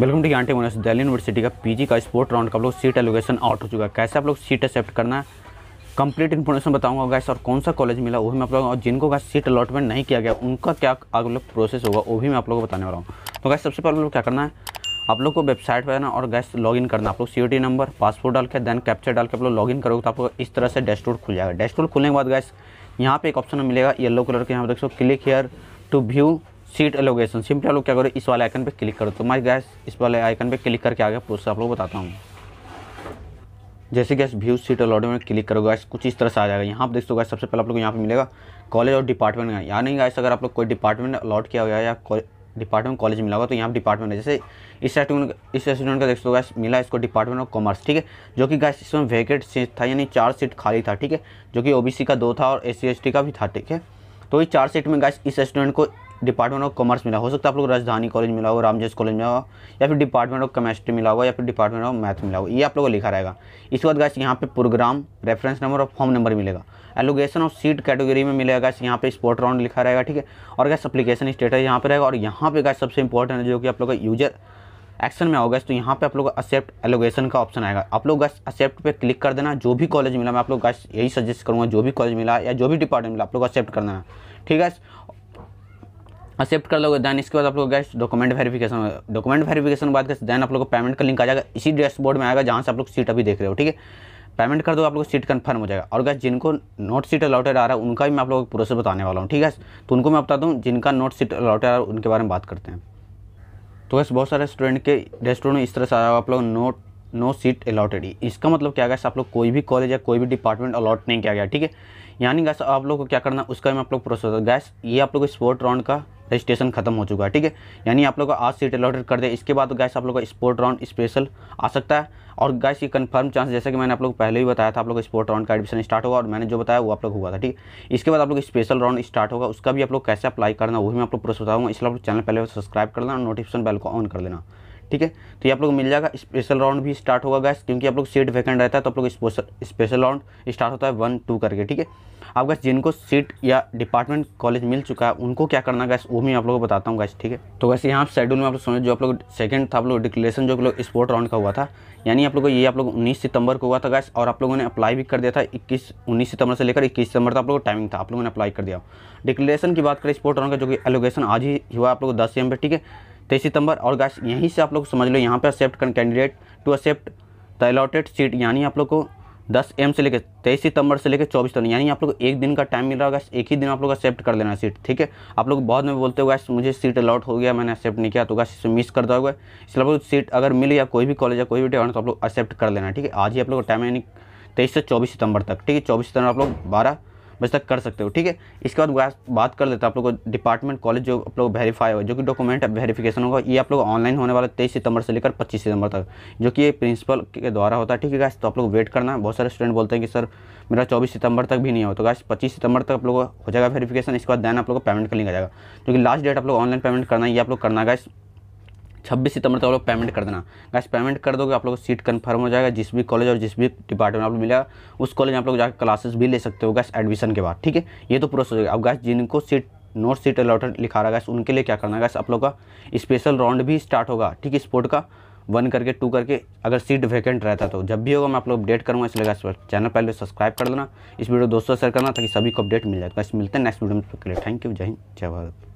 welcome to आंटी मोनस Delhi university का पीजी का स्पोर्ट राउंड का आप लोग सीट एलोकेशन आउट हो चुका है कैसे आप लोग सीट एक्सेप्ट करना है कंप्लीट इन्फॉर्मेशन बताऊंगा गैस और कौन सा कॉलेज मिला वो भी मैं आप लोग और जिनको गैस सीट अलॉटमेंट नहीं किया गया उनका क्या आप लोग प्रोसेस होगा वो भी मैं आप लोगों को बताने वाला हूँ तो गैस सबसे पहले लोग क्या करना है आप लोग को वेबसाइट पर आना और गैस इन करना आप लोग सी नंबर पासपोर्ट डाल के देन कैप्चर डाल के आप लोग इन करोगे तो आपको इस तरह से डैशबोर्ड खुल जाएगा डैशबोर्ड खुलने के बाद गैस यहाँ पर एक ऑप्शन मिलेगा येलो कलर के यहाँ पर देख so click here to view seat allocation simply आप लोग क्या करो इस वाले आइकन पे क्लिक करो तो मैं गैस इस वाले आइकन पे क्लिक करके आगे प्रोसेस आप लोग बताता हूँ जैसे गैस व्यू सीट अलॉट में क्लिक करो गैस कुछ इस तरह से आ जाएगा यहाँ पर देख सो सबसे पहले आप लोग यहाँ पर मिलेगा कॉलेज और डिपार्टमेंट का यानी गैस अगर आप लोग कोई डिपार्टमेंट अलॉट किया गया या डिपार्टमेंट कॉलेज मिला होगा तो यहाँ डिपार्टमेंट है जैसे इस स्टूडेंट इस स्टूडेंट का देख सो गैस मिला इसको डिपार्टमेंट ऑफ कॉमर्स ठीक है जो कि गैस इसमें वैकेट सीट था यानी चार सीट खाली था ठीक है जो कि ओ का दो था और एस सी का भी था ठीक है तो ये चार सीट में गैस इस स्टूडेंट को डिपार्टमेंट ऑफ कॉमर्स मिला हो सकता है आप लोग राजधानी कॉलेज मिला हो रामजेस कॉलेज मिला हो या फिर डिपार्टमेंट ऑफ केमिस्ट्री मिला हो या फिर डिपार्टमेंट ऑफ मैथ मिला होगा ये आप लोगों को लिखा रहेगा इसके बाद गैस यहाँ पे प्रोग्राम रेफरेंस नंबर और फॉर्म नंबर मिलेगा एलोगेशन ऑफ सीट कैटेगरी में मिलेगा गैस यहाँ पे स्पोर्ट राउंड लिखा रहेगा ठीक है और गैस अपलीकेशन स्टेटस यहाँ पे रहेगा और यहाँ पे गैस सबसे इंपॉर्टेंट है जो कि आप लोग का यूजर एक्शन में आओगे तो यहाँ पे आप लोग एक्सेप्ट एलोगेशन का ऑप्शन आएगा आप लोग गैस एक्सेप्ट पे क्लिक कर देना जो भी कॉलेज मिला मैं आप लोग गैस यही सजेस्ट करूँगा जो भी कॉलेज मिला या जो भी डिपार्टमेंट मिला आप लोग एक्सेप्ट कर देना ठीक है एक्सेप्ट कर लोगे दैन इसके बाद आप लोग guess document verification document verification के बाद गैस दैन आप लोग को पेमेंट का लिंक आ जाएगा इसी डैशबोर्ड में आएगा जहाँ से आप लोग सीट अभी देख रहे हो ठीक है पेमेंट कर दो आप लोग सीट कन्फर्म हो जाएगा और गैस जिनको नोट सीट अलॉटेड आ रहा है उनका भी मैं आप लोग को प्रोसेस बताने वाला हूँ ठीक है तो उनको मैं बता दूँ जिनका नोट सीट अलॉटेड आ रहा है उनके बारे में बात करते हैं तो वैसे बहुत सारे स्टूडेंट के रेस्टोरेंट में इस तरह से आया आप लोग नोट नो सीट अलॉटेड इसका मतलब क्या गया आप लोग कोई भी कॉलेज या कोई भी डिपार्टमेंट अलॉट नहीं किया गया ठीक है यानी गैस आप लोग को क्या करना उसका मैं आप लोग प्रोसेस गैस ये आप लोग स्पोर्ट राउंड का रजिस्ट्रेशन खत्म हो चुका है ठीक है यानी आप लोग को आज सीट अलॉटेड कर दे इसके बाद गैस आप लोग का स्पोर्ट राउंड स्पेशल आ सकता है और गैस ये कन्फर्म चांस जैसे कि मैंने आप लोग पहले ही बताया था आप लोग स्पोर्ट राउंड का एडमिशन स्टार्ट होगा और मैंने जो बताया वो आप लोग हुआ था ठीक है इसके बाद आप लोग स्पेशल राउंड स्टार्ट होगा उसका भी आप लोग कैसे अप्लाई करना वो भी मैं आप लोग प्रोसेस बताऊँगा इसलिए आप लोग चैनल पहले सब्सक्राइब कर लेना और नोटिफिकेशन बेल को ऑन कर देना ठीक है तो ये आप लोग मिल जाएगा स्पेशल राउंड भी स्टार्ट होगा गैस क्योंकि आप लोग सीट वैकेंट रहता है तो आप लोग स्पेशल राउंड स्टार्ट होता है वन टू करके ठीक है आप गैस जिनको सीट या डिपार्टमेंट कॉलेज मिल चुका है उनको क्या करना गैस वो मैं आप लोगों को बताता हूँ गैस ठीक है तो वैसे यहाँ शेड्यूल में आप लोग समझ जो आप लोग सेकंड था आप लोग डिक्लेरेशन जो लोग स्पोर्ट राउंड का हुआ था यानी आप लोग को ये आप लोग 19 सितंबर को हुआ था गैस और आप लोगों ने अप्लाई भी कर दिया था इक्कीस उन्नीस सितंबर से लेकर इक्कीस सितंबर तक आप लोगों का टाइमिंग था आप लोगों ने अप्लाई कर दिया डिक्लेरेशन की बात करें स्पोर्ट राउंड का जो कि एलोगेशन आज ही हुआ आप लोगों को दस एम ठीक है तेईस सितंबर और गैस यहीं से आप लोग समझ लो यहाँ पे accept candidate to accept the allotted seat यानी आप लोग को दस एम से लेकर तेईस सितंबर से लेकर चौबीस तक यानी आप लोग एक दिन का टाइम मिल रहा होगा एक ही दिन आप लोग एक्सेप्ट कर लेना सीट ठीक है आप लोग बहुत में बोलते हो गैस मुझे सीट अलॉट हो गया मैंने एक्सेप्ट नहीं किया तो गैस इसे मिस कर दोगे इसलिए आप लोग सीट अगर मिल गया कोई भी कॉलेज या कोई भी डिपार्टमेंट तो आप लोग एक्सेप्ट कर लेना ठीक है आज ही आप लोग का टाइम यानी तेईस से चौबीस सितंबर तक ठीक है चौबीस सितंबर आप लोग बारह बजे तक कर सकते हो ठीक है इसके बाद बात कर लेते हैं आप लोग को डिपार्टमेंट कॉलेज जो आप लोग वेरीफाई हो जो कि डॉक्यूमेंट वेरीफिकेशन होगा ये आप लोग ऑनलाइन होने वाला तेईस सितंबर से लेकर पच्चीस सितंबर तक जो कि ये प्रिंसिपल के द्वारा होता है ठीक है गाइस तो आप लोग वेट करना बहुत सारे स्टूडेंट बोलते हैं कि सर मेरा चौबीस सितंबर तक भी नहीं हो तो गाइस पच्चीस सितंबर तक आप लोगों को हो जाएगा वेरीफिकेशन इसके बाद देन आप लोग को पेमेंट कर लिया जाएगा क्योंकि लास्ट डेट आप लोग ऑनलाइन पेमेंट करना है ये आप लोग करना गाइस छब्बीस सितंबर तक आप लोग पेमेंट कर देना गैस पेमेंट कर दोगे आप लोग सीट कन्फर्म हो जाएगा जिस भी कॉलेज और जिस भी डिपार्टमेंट आप लोग मिलेगा उस कॉलेज आप लोग जाकर क्लासेस भी ले सकते हो गैस एडमिशन के बाद ठीक है ये तो प्रोसेस हो अब गैस जिनको सीट नोट सीट अलॉटेड लिखा रहा है गैस उनके लिए क्या करना है गैस आप लोग का स्पेशल राउंड भी स्टार्ट होगा ठीक है स्पोर्ट का वन करके टू करके अगर सीट वैकेंट रहता तो जब भी होगा मैं आप लोग अपडेट करूँगा इसलिए गैस चैनल पहले सब्सक्राइब कर देना इस वीडियो दोस्तों शेयर करना ताकि सभी को अपडेट मिल जाए गैस मिलते हैं नेक्स्ट वीडियो में थैंक यू जय हिंद जय भारत